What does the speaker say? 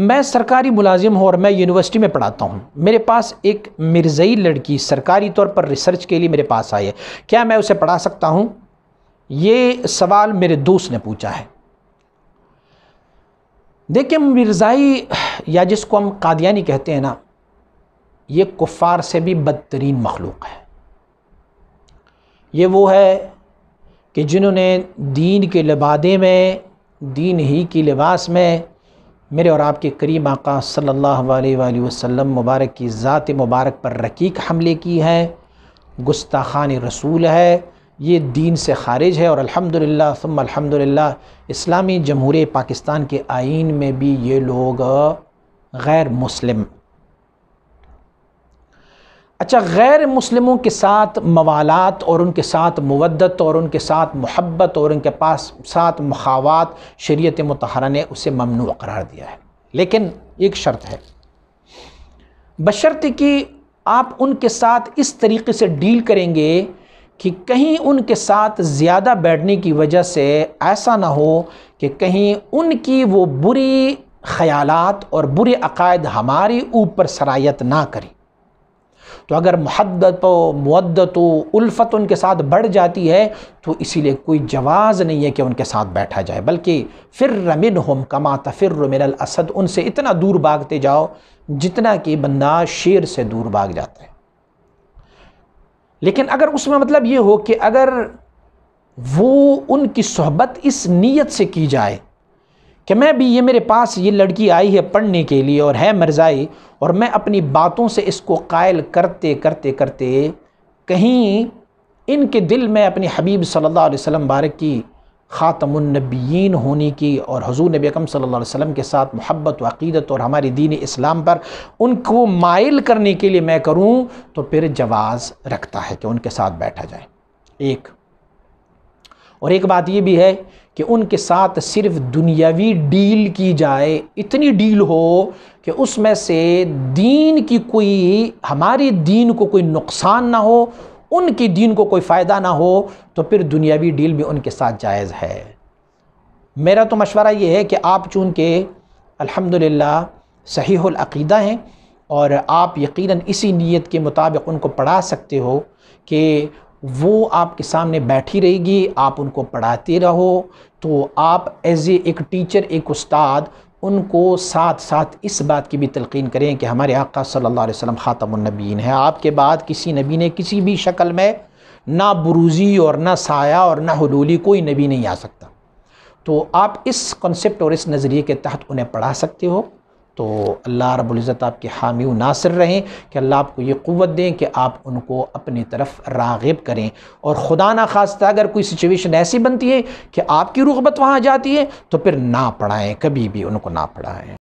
मैं सरकारी मुलाजिम हूँ और मैं यूनिवर्सिटी में पढ़ाता हूँ मेरे पास एक मिर्ज़ई लड़की सरकारी तौर पर रिसर्च के लिए मेरे पास आई है क्या मैं उसे पढ़ा सकता हूँ ये सवाल मेरे दोस्त ने पूछा है देखिए मिर्ज़ाई या जिसको हम कादियानी कहते हैं ना ये कुफ़ार से भी बदतरीन मखलूक है ये वो है कि जिन्होंने दीन के लिबादे में दीन ही की लिबास में मेरे और आपके करीम आका सल्लल्लाहु अलैहि वसल्लम मुबारक की ज़ात मुबारक पर रकीक हमले की हैं गुस्ताखान रसूल है ये दीन से खारिज है और अल्हम्दुलिल्लाह ثم अल्हम्दुलिल्लाह इस्लामी जमहूर पाकिस्तान के आइन में भी ये लोग गैर मुस्लिम अच्छा गैर मुस्लिमों के साथ मवालात और उनके साथ मुद्दत और उनके साथ मोहब्बत और उनके पास साथ मखावत शरीत मतहरा ने उसे ममनू करार दिया है लेकिन एक शर्त है बशर्त कि आप उनके साथ इस तरीके से डील करेंगे कि कहीं उनके साथ ज़्यादा बैठने की वजह से ऐसा ना हो कि कहीं उनकी वो बुरी ख़यालात और बुरे अकायद हमारे ऊपर सरायत ना करें तो अगर महदत मदत उल्फत उनके साथ बढ़ जाती है तो इसीलिए कोई जवाज़ नहीं है कि उनके साथ बैठा जाए बल्कि फिर रमिन होम कमा तफिर मिनल असद उनसे इतना दूर भागते जाओ जितना कि बंदा शेर से दूर भाग जाता है लेकिन अगर उसमें मतलब ये हो कि अगर वो उनकी सोहबत इस नीयत से की जाए कि मैं भी ये मेरे पास ये लड़की आई है पढ़ने के लिए और है मर्ज़ाई और मैं अपनी बातों से इसको कायल करते करते करते कहीं इनके दिल में अपने हबीब सल्लल्लाहु अलैहि वसल्लम बारक की ख़ातमनबीन होने की और हजूर नबी अकम सल्लल्लाहु अलैहि वसल्लम के साथ मोहब्बत अक़ीदत और हमारे दीन इस्लाम पर उनको माइल करने के लिए मैं करूँ तो फिर जवाज़ रखता है कि उनके साथ बैठा जाए एक और एक बात ये भी है कि उनके साथ सिर्फ दुनियावी डील की जाए इतनी डील हो कि उसमें से दीन की कोई हमारे दीन को कोई नुकसान ना हो उनके दीन को कोई फ़ायदा ना हो तो फिर दुनियावी डील भी उनके साथ जायज़ है मेरा तो मशवरा ये है कि आप चूँकि के अल्हम्दुलिल्लाह सहीदा हैं और आप यकीनन इसी नीयत के मुताबिक उनको पढ़ा सकते हो कि वो आपके सामने बैठी रहेगी आप उनको पढ़ाते रहो तो आप एज ए एक टीचर एक उस्ताद उनको साथ साथ इस बात की भी तलकिन करें कि हमारे आका सल्लल्लाहु अलैहि वसल्लम ख़ातमुलनबीन है आपके बाद किसी नबी ने किसी भी शक्ल में ना बुरूजी और ना साया और ना हलूली कोई नबी नहीं आ सकता तो आप इस कॉन्सेप्ट और इस नज़रिए के तहत उन्हें पढ़ा सकते हो तो अल्लाह रबुल्ज़त आपके हामी नासिर रहें कि अल्लाह आपको ये क़वत दें कि आप उनको अपनी तरफ रागब करें और ख़ुदा ना खास्ता अगर कोई सिचुएशन ऐसी बनती है कि आपकी रुगबत वहाँ जाती है तो फिर ना पढ़ाएँ कभी भी उनको ना पढ़ाएँ